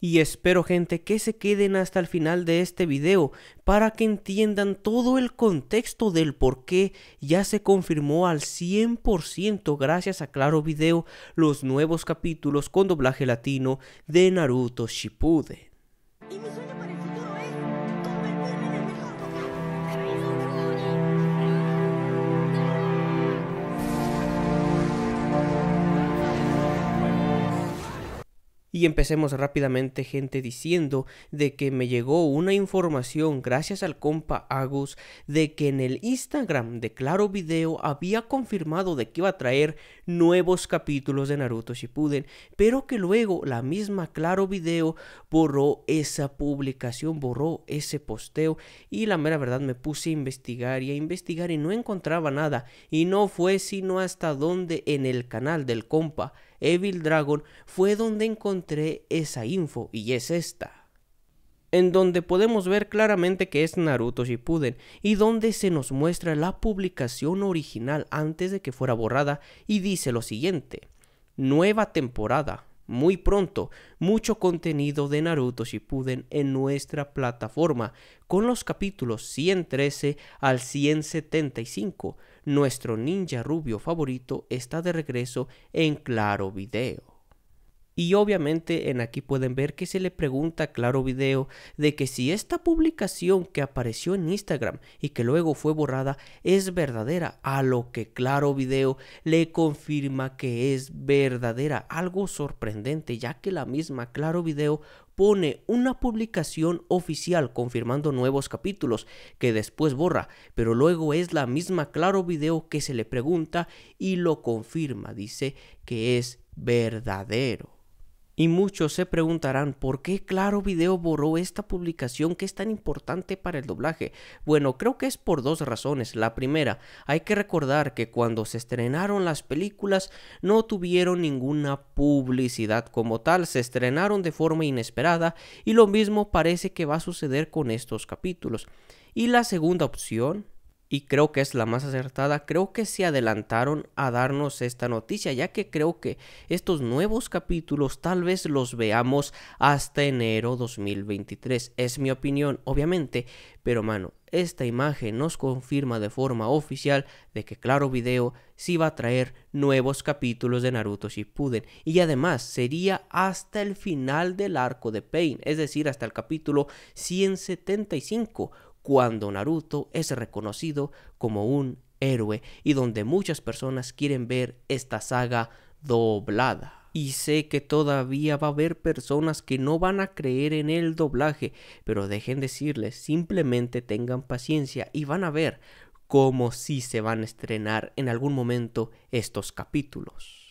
Y espero gente que se queden hasta el final de este video para que entiendan todo el contexto del por qué ya se confirmó al 100% gracias a Claro Video los nuevos capítulos con doblaje latino de Naruto Shippuden. Y empecemos rápidamente, gente, diciendo de que me llegó una información gracias al compa Agus de que en el Instagram de Claro Video había confirmado de que iba a traer nuevos capítulos de Naruto Shippuden, pero que luego la misma Claro Video borró esa publicación, borró ese posteo y la mera verdad me puse a investigar y a investigar y no encontraba nada y no fue sino hasta donde en el canal del compa Evil Dragon, fue donde encontré esa info y es esta. En donde podemos ver claramente que es Naruto Shippuden y donde se nos muestra la publicación original antes de que fuera borrada y dice lo siguiente. Nueva temporada, muy pronto mucho contenido de Naruto Shippuden en nuestra plataforma con los capítulos 113 al 175. Nuestro ninja rubio favorito está de regreso en Claro Video. Y obviamente en aquí pueden ver que se le pregunta a Claro Video de que si esta publicación que apareció en Instagram y que luego fue borrada es verdadera, a lo que Claro Video le confirma que es verdadera, algo sorprendente ya que la misma Claro Video pone una publicación oficial confirmando nuevos capítulos que después borra, pero luego es la misma Claro Video que se le pregunta y lo confirma, dice que es verdadero. Y muchos se preguntarán por qué Claro Video borró esta publicación que es tan importante para el doblaje. Bueno, creo que es por dos razones. La primera, hay que recordar que cuando se estrenaron las películas no tuvieron ninguna publicidad como tal, se estrenaron de forma inesperada y lo mismo parece que va a suceder con estos capítulos. Y la segunda opción y creo que es la más acertada, creo que se adelantaron a darnos esta noticia, ya que creo que estos nuevos capítulos tal vez los veamos hasta enero 2023. Es mi opinión, obviamente, pero mano, esta imagen nos confirma de forma oficial de que Claro Video sí va a traer nuevos capítulos de Naruto Shippuden y además sería hasta el final del arco de Pain, es decir, hasta el capítulo 175 cuando Naruto es reconocido como un héroe y donde muchas personas quieren ver esta saga doblada. Y sé que todavía va a haber personas que no van a creer en el doblaje, pero dejen decirles, simplemente tengan paciencia y van a ver cómo sí se van a estrenar en algún momento estos capítulos.